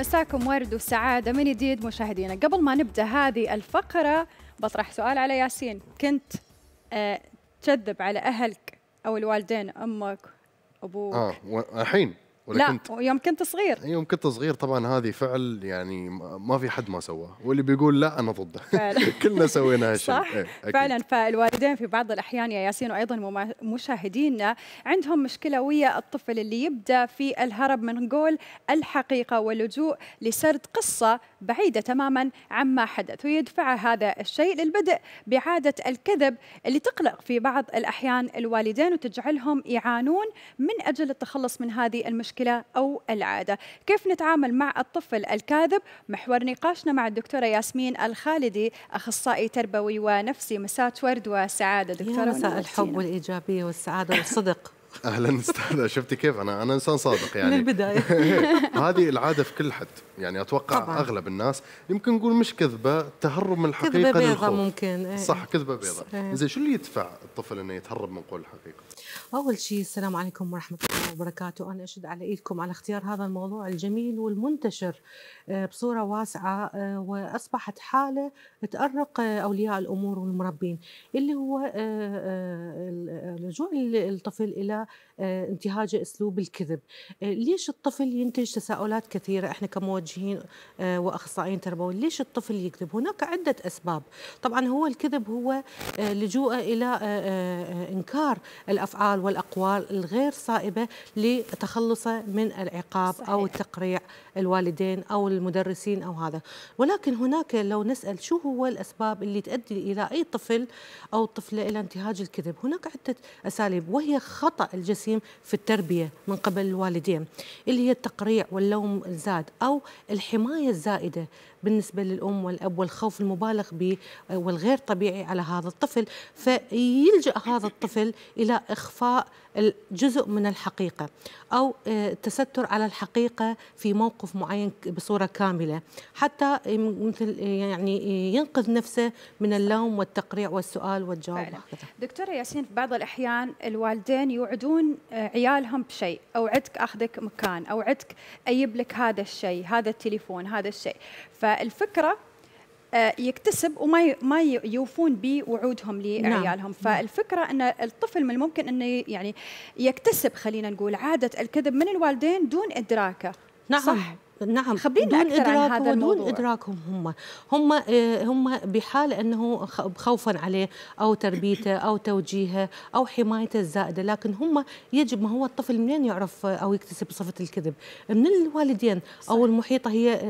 مساكم ورد وسعادة من جديد مشاهدينا قبل ما نبدأ هذه الفقرة بطرح سؤال على ياسين كنت آه، تكذب على أهلك أو الوالدين أمك أبوك آه الحين ولا لا كنت يوم كنت صغير يوم كنت صغير طبعا هذه فعل يعني ما في حد ما سواه واللي بيقول لا انا ضده كلنا سوينا هالشيء صح ايه فعلا فالوالدين في بعض الاحيان يا ياسين وايضا مشاهدينا عندهم مشكله ويا الطفل اللي يبدا في الهرب من قول الحقيقه واللجوء لسرد قصه بعيدة تماما عما حدث ويدفع هذا الشيء للبدء بعادة الكذب اللي تقلق في بعض الأحيان الوالدين وتجعلهم يعانون من أجل التخلص من هذه المشكلة أو العادة كيف نتعامل مع الطفل الكاذب محور نقاشنا مع الدكتورة ياسمين الخالدي أخصائي تربوي ونفسي مساء ورد وسعادة دكتورة مساء الحب والإيجابية والسعادة والصدق اهلا استاذه شفتي كيف انا انا انسان صادق يعني من البدايه هذه العاده في كل حد يعني اتوقع طبعا. اغلب الناس يمكن نقول مش كذبه تهرب من الحقيقه كذبه بيضاء ممكن ايه. صح كذبه بيضاء ايه. زين شو اللي يدفع الطفل انه يتهرب من قول الحقيقه اول شيء السلام عليكم ورحمه الله وبركاته انا اشد على ايدكم على اختيار هذا الموضوع الجميل والمنتشر إيه، بصوره واسعه إيه، واصبحت حاله تارق إيه، اولياء الامور والمربين اللي هو لجوء الطفل الى آه، انتهاج اسلوب الكذب آه، ليش الطفل ينتج تساؤلات كثيره احنا كموجهين آه، واخصائيين تربويين ليش الطفل يكذب هناك عده اسباب طبعا هو الكذب هو لجوءه الى انكار الافعال والاقوال الغير صائبه لتخلصه من العقاب صحيح. او التقريع الوالدين او المدرسين او هذا ولكن هناك لو نسال شو هو الاسباب اللي تؤدي الى اي طفل او طفله الى انتهاج الكذب هناك عده اساليب وهي خطا الجسيم في التربية من قبل الوالدين اللي هي التقريع واللوم الزاد أو الحماية الزائدة بالنسبه للام والاب والخوف المبالغ به آه، والغير طبيعي على هذا الطفل فيلجا هذا الطفل الى اخفاء جزء من الحقيقه او التستر آه، على الحقيقه في موقف معين بصوره كامله حتى مثل يعني ينقذ نفسه من اللوم والتقريع والسؤال والجواب دكتوره ياسين في بعض الاحيان الوالدين يوعدون آه، عيالهم بشيء اوعدك اخذك مكان اوعدك اجيب لك هذا الشيء هذا التليفون هذا الشيء ف فالفكره آه، يكتسب وما ما يوفون بوعودهم نعم. لعيالهم نعم. فالفكره ان الطفل من الممكن انه يعني يكتسب خلينا نقول عاده الكذب من الوالدين دون ادراكه نعم صح نعم خبرينا دون أكثر إدراك عن هذا الموضوع ودون إدراكهم هم هم آه، هم بحالة أنه خوفا عليه أو تربيته أو توجيهه أو حمايته الزائدة لكن هم يجب ما هو الطفل منين يعرف آه، أو يكتسب صفة الكذب من الوالدين صحيح. أو المحيطة هي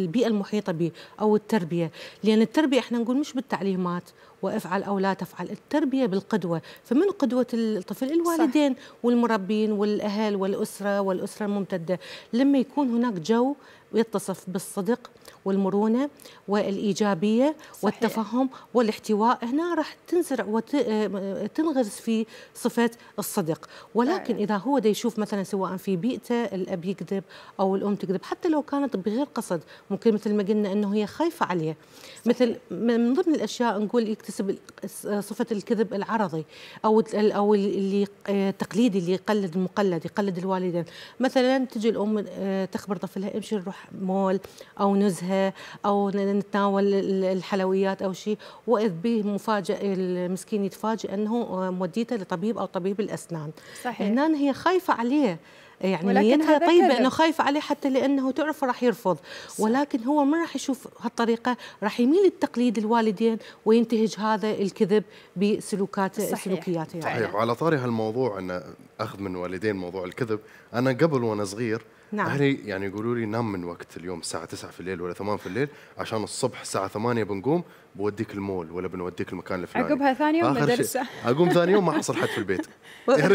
البيئة المحيطة به أو التربية لأن التربية إحنا نقول مش بالتعليمات وافعل او لا تفعل التربيه بالقدوه فمن قدوه الطفل الوالدين صح. والمربين والاهل والاسره والاسره الممتده لما يكون هناك جو ويتصف بالصدق والمرونه والايجابيه صحيح. والتفهم والاحتواء هنا راح تنزرع وتنغرس في صفه الصدق ولكن اذا هو دا يشوف مثلا سواء في بيئته الاب يكذب او الام تكذب حتى لو كانت بغير قصد ممكن مثل ما قلنا انه هي خايفه عليه صحيح. مثل من ضمن الاشياء نقول يكتسب صفه الكذب العرضي او او اللي التقليدي اللي يقلد المقلد يقلد الوالدين مثلا تجي الام آه، تخبر طفلها امشي نروح مول او نزهه او نتناول الحلويات او شيء واذ به مفاجئ المسكين يتفاجئ انه موديته لطبيب او طبيب الاسنان صحيح هنا هي خايفه عليه يعني نيتها طيبه كذب. انه خايفه عليه حتى لانه تعرف راح يرفض صح. ولكن هو ما راح يشوف هالطريقه راح يميل التقليد الوالدين وينتهج هذا الكذب بسلوكاته سلوكياته يعني. صحيح وعلى طاري هالموضوع انه اخذ من والدين موضوع الكذب انا قبل وانا صغير نعم اهلي يعني يقولوا لي نام من وقت اليوم الساعه 9 في الليل ولا 8 في الليل عشان الصبح الساعه 8 بنقوم بوديك المول ولا بنوديك المكان الفلاني عقبها ثاني يوم مدرسه اقوم ثاني يوم ما حصل حد في البيت يعني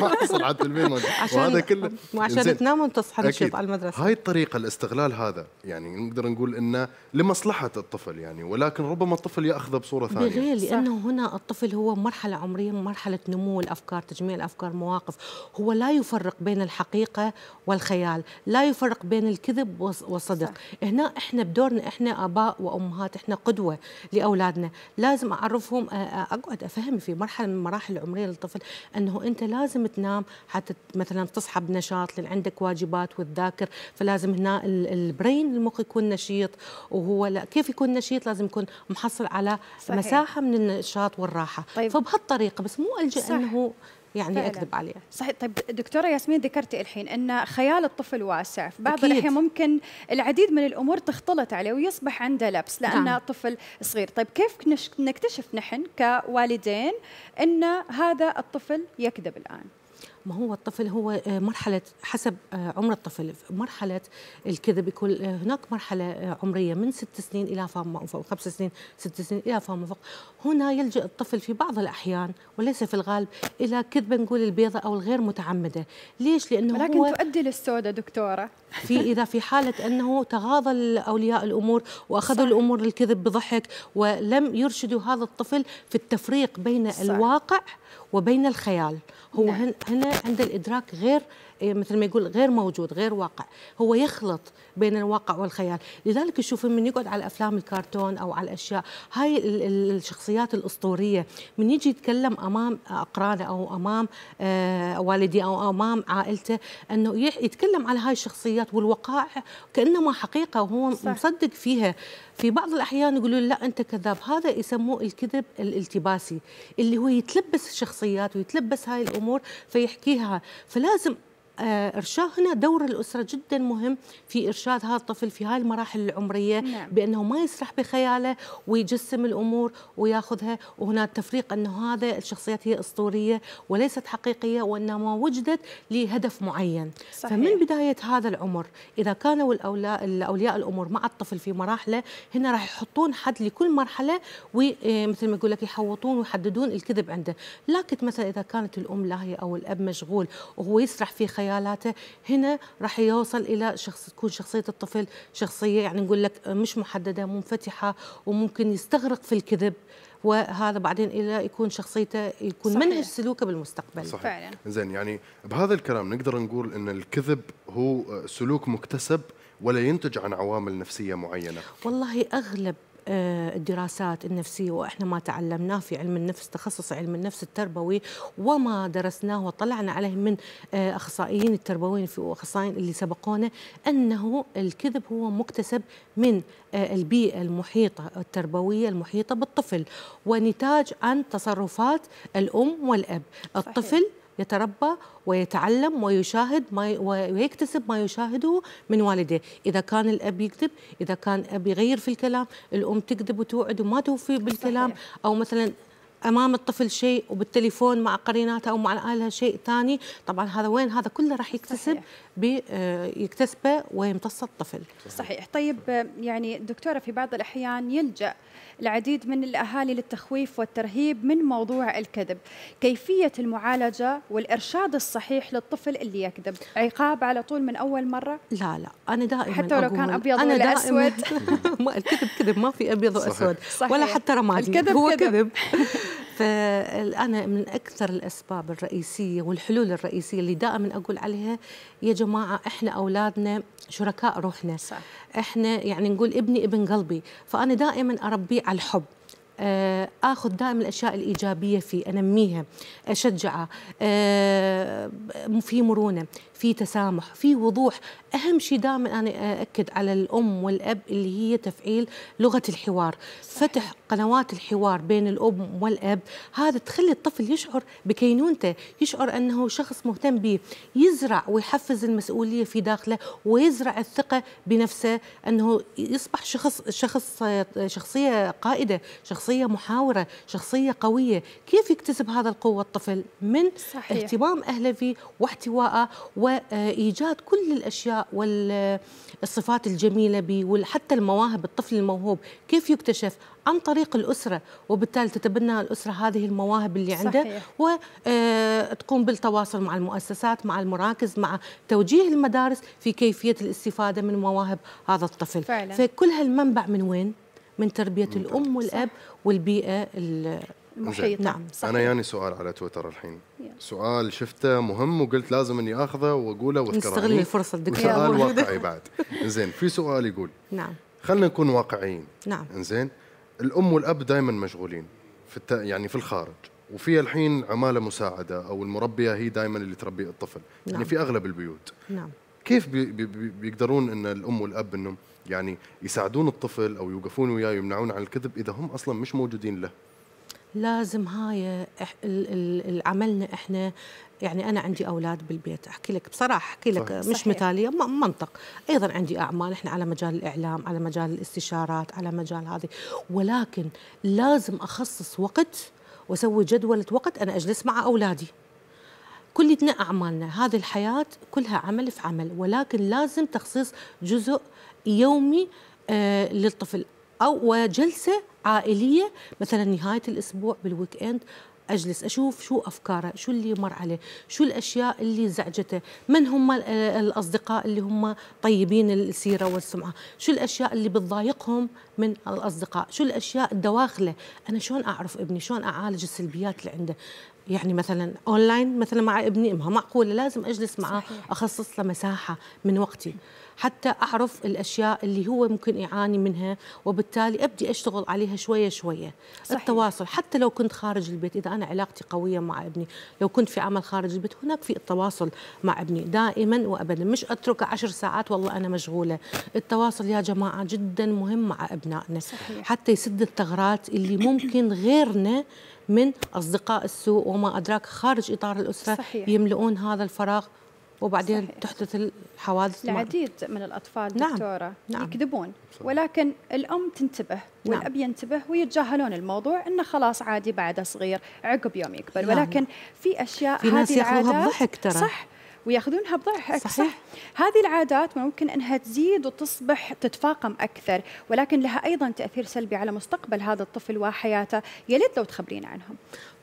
ما حصل حد في البيت عشان وهذا كله عشان تنام وتصحى نشيط على المدرسه هاي الطريقه الاستغلال هذا يعني نقدر نقول انه لمصلحه الطفل يعني ولكن ربما الطفل ياخذه بصوره ثانيه بغير لانه هنا الطفل هو مرحله عمريه مرحله نمو الافكار تجميع الافكار مواقف هو لا يفرق بين الحقيقه والخيال لا يفرق بين الكذب والصدق هنا احنا بدورنا احنا اباء وامهات احنا قدوه لاولادنا لازم اعرفهم اقعد افهم في مرحله من المراحل العمريه للطفل انه انت لازم تنام حتى مثلا تصحى بنشاط لان عندك واجبات وتذاكر فلازم هنا البرين المخ يكون نشيط وهو لا كيف يكون نشيط لازم يكون محصل على صحيح. مساحه من النشاط والراحه طيب. فبهالطريقه بس مو الجا انه يعني فعلا. اكذب عليه صحيح طيب دكتوره ياسمين ذكرتي الحين ان خيال الطفل واسع في بعض الاحيان ممكن العديد من الامور تختلط عليه ويصبح عنده لبس لانه نعم. طفل صغير طيب كيف نكتشف نحن كوالدين ان هذا الطفل يكذب الان ما هو الطفل هو آه، مرحلة حسب آه، عمر الطفل مرحلة الكذب يكون آه، هناك مرحلة عمرية من ست سنين إلى فما فوق خمس سنين ست سنين إلى فما فوق هنا يلجأ الطفل في بعض الأحيان وليس في الغالب إلى كذبة نقول البيضة أو الغير متعمدة ليش لأنه ولكن هو تؤدي للسودة دكتورة في اذا في حاله انه تغاضى اولياء الامور واخذوا صح. الامور الكذب بضحك ولم يرشدوا هذا الطفل في التفريق بين صح. الواقع وبين الخيال هو نعم. هنا عند الادراك غير إيه، مثل ما يقول غير موجود غير واقع هو يخلط بين الواقع والخيال لذلك تشوف من يقعد على افلام الكرتون او على الاشياء هاي الشخصيات الاسطوريه من يجي يتكلم امام اقرانه او امام آه، والدي او امام عائلته انه يتكلم على هاي الشخصيات والوقائع كانما حقيقه وهو مصدق فيها في بعض الاحيان يقولون لا انت كذاب هذا يسموه الكذب الالتباسي اللي هو يتلبس الشخصيات ويتلبس هاي الامور فيحكيها فلازم هنا آه، دور الأسرة جدا مهم في إرشاد هذا الطفل في هاي المراحل العمرية نعم. بأنه ما يسرح بخياله ويجسم الأمور وياخذها وهنا التفريق أنه هذا الشخصيات هي أسطورية وليست حقيقية وإنما وجدت لهدف معين صحيح. فمن بداية هذا العمر إذا كانوا الأولياء الأمور مع الطفل في مراحله هنا راح يحطون حد لكل مرحلة ومثل آه، ما يقول لك يحوطون ويحددون الكذب عنده لكن مثلا إذا كانت الأم لا هي أو الأب مشغول وهو يسرح في خياله خيالاته هنا راح يوصل الى شخص تكون شخصيه الطفل شخصيه يعني نقول لك مش محدده منفتحه وممكن يستغرق في الكذب وهذا بعدين الى يكون شخصيته يكون صحيح. منهج سلوكه بالمستقبل صحيح. فعلا زين يعني بهذا الكلام نقدر نقول ان الكذب هو سلوك مكتسب ولا ينتج عن عوامل نفسيه معينه والله اغلب آه، الدراسات النفسيه واحنا ما تعلمناه في علم النفس تخصص علم النفس التربوي وما درسناه وطلعنا عليه من آه، اخصائيين التربويين في واخصائيين اللي سبقونا انه الكذب هو مكتسب من آه، البيئه المحيطه التربويه المحيطه بالطفل ونتاج عن تصرفات الام والاب، الطفل يتربى ويتعلم ويشاهد ما ويكتسب ما يشاهده من والديه إذا كان الأب يكذب إذا كان ابي يغير في الكلام الأم تكذب وتوعد وما توفي بالكلام أو مثلا امام الطفل شيء وبالتليفون مع قريناته او مع اهلها شيء ثاني طبعا هذا وين هذا كله راح يكتسب آه، يكتسبه ويمتص الطفل صحيح طيب آه، يعني دكتوره في بعض الاحيان يلجا العديد من الاهالي للتخويف والترهيب من موضوع الكذب كيفيه المعالجه والارشاد الصحيح للطفل اللي يكذب عقاب على طول من اول مره لا لا انا دائما حتى لو كان ابيض ولا اسود الكذب كذب ما في ابيض واسود ولا حتى رمادي الكذب هو كذب, كذب. فانا من اكثر الاسباب الرئيسيه والحلول الرئيسيه اللي دائما اقول عليها يا جماعه احنا اولادنا شركاء روحنا صح. احنا يعني نقول ابني ابن قلبي فانا دائما اربيه على الحب آه، اخذ دائما الاشياء الايجابيه فيه انميها اشجعه آه، في مرونه في تسامح في وضوح اهم شيء دائما انا اكد على الام والاب اللي هي تفعيل لغه الحوار صحيح. فتح قنوات الحوار بين الأم والأب هذا تخلي الطفل يشعر بكينونته يشعر أنه شخص مهتم به يزرع ويحفز المسؤولية في داخله ويزرع الثقة بنفسه أنه يصبح شخص شخص شخصية قائدة شخصية محاورة شخصية قوية كيف يكتسب هذا القوة الطفل من صحيح. اهتمام أهله فيه واحتوائه وإيجاد كل الأشياء والصفات الجميلة به وحتى المواهب الطفل الموهوب كيف يكتشف عن طريق طريق الأسرة وبالتالي تتبنى الأسرة هذه المواهب اللي عندها وتقوم آه، بالتواصل مع المؤسسات مع المراكز مع توجيه المدارس في كيفية الاستفادة من مواهب هذا الطفل فعلا. فكل هالمنبع من وين؟ من تربية من الأم والأب صح. والبيئة المحيطة نعم أنا يعني سؤال على تويتر الحين yeah. سؤال شفته مهم وقلت لازم إني آخذه وأقوله واذكره نستغل يعني الفرصة دكتور سؤال واقعي بعد زين في سؤال يقول نعم خلينا نكون واقعيين نعم زين الام والاب دائما مشغولين في الت... يعني في الخارج وفي الحين عماله مساعده او المربيه هي دائما اللي تربي الطفل نعم. يعني في نعم. اغلب البيوت نعم كيف بي... بي... بيقدرون ان الام والاب انهم يعني يساعدون الطفل او يوقفون وياه يمنعون عن الكذب اذا هم اصلا مش موجودين له لازم هاي عملنا احنا يعني انا عندي اولاد بالبيت احكي لك بصراحه احكي لك صحيح. مش مثاليه منطق ايضا عندي اعمال احنا على مجال الاعلام على مجال الاستشارات على مجال هذه ولكن لازم اخصص وقت واسوي جدولة وقت انا اجلس مع اولادي اثنين اعمالنا هذه الحياه كلها عمل في عمل ولكن لازم تخصيص جزء يومي آه، للطفل او وجلسه عائليه مثلا نهايه الاسبوع بالويك اند اجلس اشوف شو افكاره شو اللي مر عليه شو الاشياء اللي زعجته من هم الاصدقاء اللي هم طيبين السيره والسمعه شو الاشياء اللي بتضايقهم من الاصدقاء شو الاشياء الدواخله انا شلون اعرف ابني شلون اعالج السلبيات اللي عنده يعني مثلا اونلاين مثلا مع ابني امها معقوله لازم اجلس معه صحيح. اخصص له مساحه من وقتي حتى اعرف الاشياء اللي هو ممكن يعاني منها وبالتالي ابدي اشتغل عليها شويه شويه صحيح. التواصل حتى لو كنت خارج البيت اذا انا علاقتي قويه مع ابني لو كنت في عمل خارج البيت هناك في التواصل مع ابني دائما وابدا مش اتركه عشر ساعات والله انا مشغوله التواصل يا جماعه جدا مهم مع ابنائنا صحيح. حتى يسد الثغرات اللي ممكن غيرنا من أصدقاء السوء وما أدراك خارج إطار الأسرة صحيح. يملؤون هذا الفراغ وبعدين صحيح. تحدث الحوادث العديد من الأطفال نعم. دكتورة نعم. يكذبون ولكن الأم تنتبه نعم. والأب ينتبه ويتجاهلون الموضوع إنه خلاص عادي بعده صغير عقب يوم يكبر نعم. ولكن في أشياء في ناس ياخذوها بضحك ترى صح وياخذونها بضعف اكثر صحيح. هذه العادات ممكن انها تزيد وتصبح تتفاقم اكثر ولكن لها ايضا تاثير سلبي على مستقبل هذا الطفل وحياته يا ليت لو تخبرينا عنهم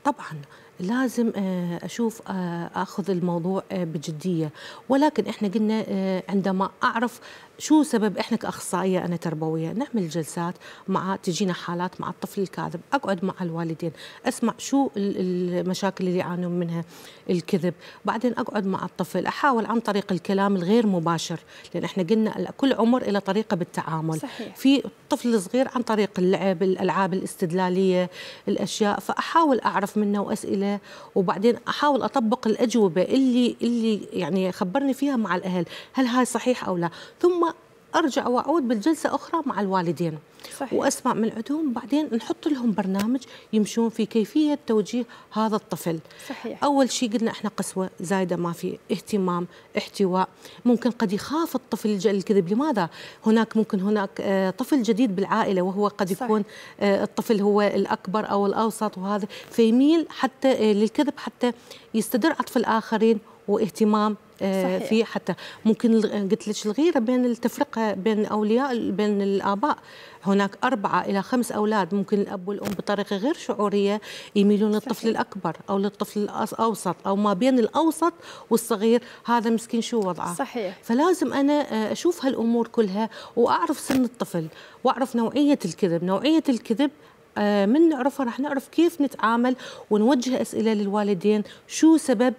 طبعا لازم آه، اشوف آه، اخذ الموضوع آه، بجديه ولكن احنا قلنا عندما اعرف شو سبب احنا كاخصائيه انا تربويه نعمل جلسات مع تجينا حالات مع الطفل الكاذب اقعد مع الوالدين اسمع شو المشاكل اللي يعانون منها الكذب بعدين اقعد مع الطفل احاول عن طريق الكلام الغير مباشر لان احنا قلنا كل عمر له طريقه بالتعامل صحيح. في الطفل الصغير عن طريق اللعب الالعاب الاستدلاليه الاشياء فاحاول اعرف منه واسئله معينه وبعدين احاول اطبق الاجوبه اللي اللي يعني خبرني فيها مع الاهل هل هاي صحيح او لا ثم ارجع واعود بالجلسه اخرى مع الوالدين صحيح. واسمع من عندهم بعدين نحط لهم برنامج يمشون في كيفيه توجيه هذا الطفل صحيح. اول شيء قلنا احنا قسوه زايده ما في اهتمام احتواء ممكن قد يخاف الطفل الكذب لماذا هناك ممكن هناك آه، طفل جديد بالعائله وهو قد يكون صحيح. آه، الطفل هو الاكبر او الاوسط وهذا فيميل حتى آه، للكذب حتى يستدر عطف الاخرين واهتمام آه، صحيح. في حتى ممكن قلت لك الغيره بين التفرقه بين اولياء بين الاباء هناك أربعة إلى خمس أولاد ممكن الأب والأم بطريقة غير شعورية يميلون للطفل الأكبر أو للطفل الأوسط أو ما بين الأوسط والصغير هذا مسكين شو وضعه صحيح فلازم أنا آه، أشوف هالأمور كلها وأعرف سن الطفل وأعرف نوعية الكذب نوعية الكذب آه، من نعرفها راح نعرف كيف نتعامل ونوجه أسئلة للوالدين شو سبب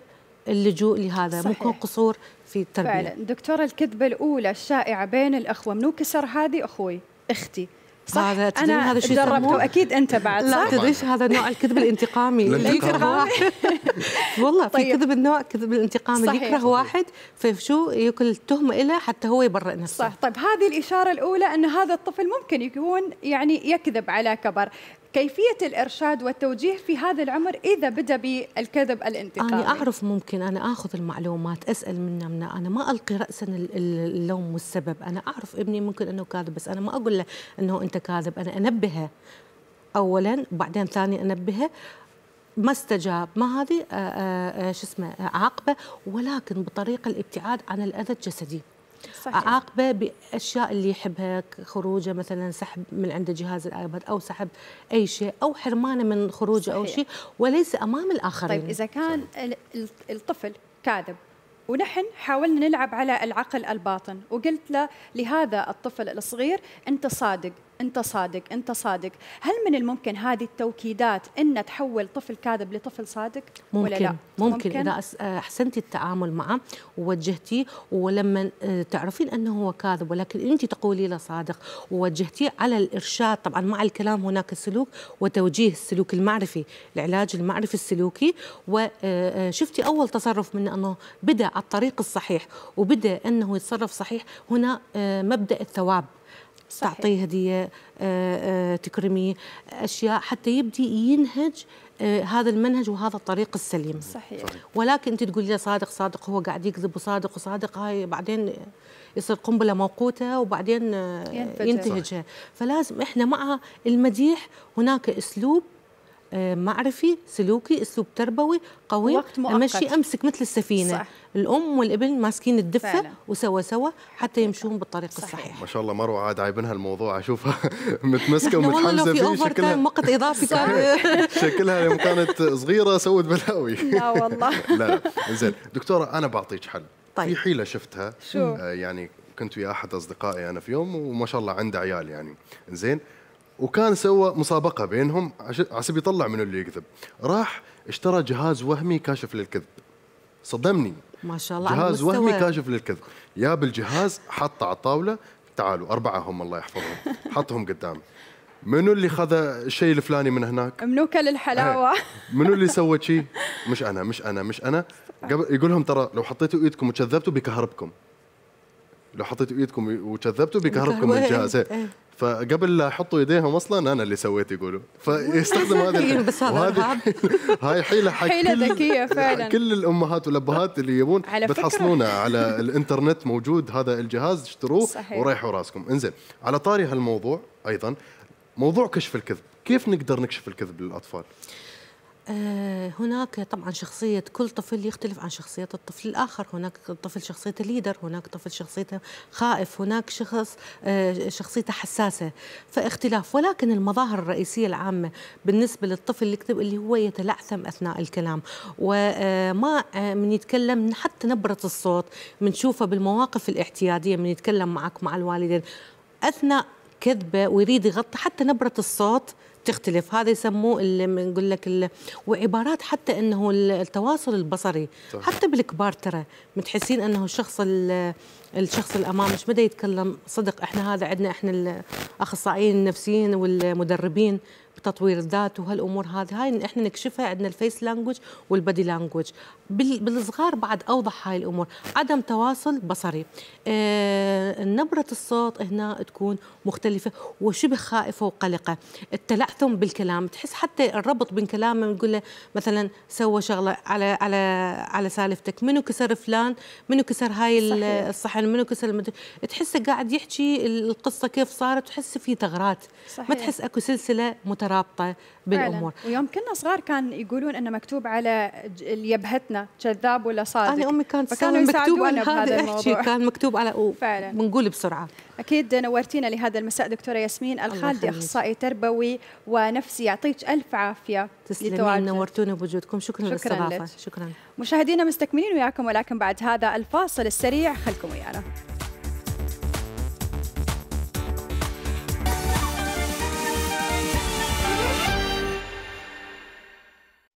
اللجوء لهذا صحيح. ممكن قصور في التربيه فعلا دكتوره الكذبه الاولى الشائعه بين الاخوه منو كسر هذه اخوي اختي صح هذا تدري هذا شيء اكيد انت بعد صح؟ لا تدري هذا نوع الكذب الانتقامي اللي يكره واحد والله طيب. في كذب النوع كذب الانتقامي اللي يكره واحد فشو ياكل التهمه له حتى هو يبرئ نفسه صح طيب هذه الاشاره الاولى ان هذا الطفل ممكن يكون يعني يكذب على كبر كيفية الإرشاد والتوجيه في هذا العمر إذا بدأ بالكذب الانتقامي أنا أعرف ممكن أنا أخذ المعلومات أسأل منه من أنا ما ألقي رأسا اللوم والسبب أنا أعرف ابني ممكن أنه كاذب بس أنا ما أقول له أنه أنت كاذب أنا أنبهه أولا بعدين ثاني أنبهه ما استجاب ما هذه آه، آه، آه، شو اسمه عاقبه ولكن بطريقه الابتعاد عن الاذى الجسدي صحيح. اعاقبه باشياء اللي يحبها خروجه مثلا سحب من عنده جهاز الايباد او سحب اي شيء او حرمانه من خروجه صحيح. او شيء وليس امام الاخرين طيب اذا كان صحيح. الطفل كاذب ونحن حاولنا نلعب على العقل الباطن وقلت له لهذا الطفل الصغير انت صادق انت صادق انت صادق هل من الممكن هذه التوكيدات ان تحول طفل كاذب لطفل صادق ممكن ولا لا؟ ممكن, ممكن اذا آه، احسنتي التعامل معه ووجهتيه ولما آه، تعرفين انه هو كاذب ولكن انت تقولي له صادق ووجهتيه على الارشاد طبعا مع الكلام هناك سلوك وتوجيه السلوك المعرفي العلاج المعرفي السلوكي وشفتي آه، اول تصرف منه انه بدا الطريق الصحيح وبدا انه يتصرف صحيح هنا مبدا الثواب صحيح. تعطيه هديه آه، آه، تكرميه اشياء حتى يبدي ينهج آه، هذا المنهج وهذا الطريق السليم صحيح ولكن انت تقولي له صادق صادق هو قاعد يكذب وصادق وصادق هاي بعدين يصير قنبله موقوته وبعدين ينتهجها فلازم احنا مع المديح هناك اسلوب آه، معرفي سلوكي اسلوب تربوي قوي ماشي امسك مثل السفينه صح. الام والابن ماسكين الدفه وسوا سوا حتى يمشون بالطريق صحيح. الصحيح ما شاء الله مروه عاد عايبينها الموضوع اشوفها متمسكه ومتحمسه في شكلها وقت اضافي كان شكلها يوم كانت صغيره سوت بلاوي لا والله لا زين دكتوره انا بعطيك حل طيب. في حيله شفتها شو؟ آه يعني كنت ويا احد اصدقائي انا في يوم وما شاء الله عنده عيال يعني زين وكان سوى مسابقه بينهم عشان يطلع منو اللي يكذب راح اشترى جهاز وهمي كاشف للكذب صدمني ما شاء الله جهاز وهمي كاشف للكذب يا الجهاز حطه على الطاوله تعالوا اربعه هم الله يحفظهم حطهم قدام منو اللي خذ الشيء الفلاني من هناك؟ كل للحلاوة إيه. منو اللي سوى شيء؟ مش انا مش انا مش انا قبل يقول لهم ترى لو حطيتوا ايدكم وكذبتوا بكهربكم لو حطيتوا ايدكم وكذبتوا بكهربكم من الجهاز إيه. فقبل لا يحطوا ايديهم اصلا انا اللي سويت يقولوا فيستخدموا هذا إيه، بس هذا هاي حيله حق حيله ذكيه فعلا كل الامهات والابهات اللي يبون على بتحصلونه على الانترنت موجود هذا الجهاز اشتروه وريحوا راسكم انزين على طاري هالموضوع ايضا موضوع كشف الكذب كيف نقدر نكشف الكذب للاطفال آه، هناك طبعا شخصية كل طفل يختلف عن شخصية الطفل الآخر هناك طفل شخصيته ليدر هناك طفل شخصيته خائف هناك شخص آه، شخصيته حساسة فاختلاف ولكن المظاهر الرئيسية العامة بالنسبة للطفل اللي اللي هو يتلعثم أثناء الكلام وما آه، من يتكلم حتى نبرة الصوت بنشوفه بالمواقف الاعتيادية من يتكلم معك مع الوالدين أثناء كذبة ويريد يغطي حتى نبرة الصوت تختلف هذا يسموه اللي نقول لك وعبارات حتى انه التواصل البصري طبعا. حتى بالكبار ترى متحسين انه الشخص الشخص الامام مش مدى يتكلم صدق احنا هذا عندنا احنا الاخصائيين النفسيين والمدربين بتطوير الذات وهالامور هذه هاي احنا نكشفها عندنا الفيس لانجوج والبادي لانجوج بالصغار بعد اوضح هاي الامور عدم تواصل بصري آه نبره الصوت هنا تكون مختلفه وشبه خائفه وقلقه التلعثم بالكلام تحس حتى الربط بين كلامه نقول له مثلا سوى شغله على على على سالفتك منو كسر فلان منو كسر هاي الصحن منو كسر المد... تحسه قاعد يحكي القصه كيف صارت تحس في ثغرات ما تحس اكو سلسله متر مترابطه بالامور فعلا. ويوم كنا صغار كان يقولون انه مكتوب على يبهتنا كذاب ولا صادق انا امي كانت فكانوا مكتوب على هذا الموضوع كان مكتوب على فعلا بنقول بسرعه اكيد نورتينا لهذا المساء دكتوره ياسمين الخالدي اخصائي تربوي ونفسي يعطيك الف عافيه تسلمين نورتونا بوجودكم شكرا, شكرا للاستضافه شكرا, شكرا مشاهدينا مستكملين وياكم ولكن بعد هذا الفاصل السريع خلكم ويانا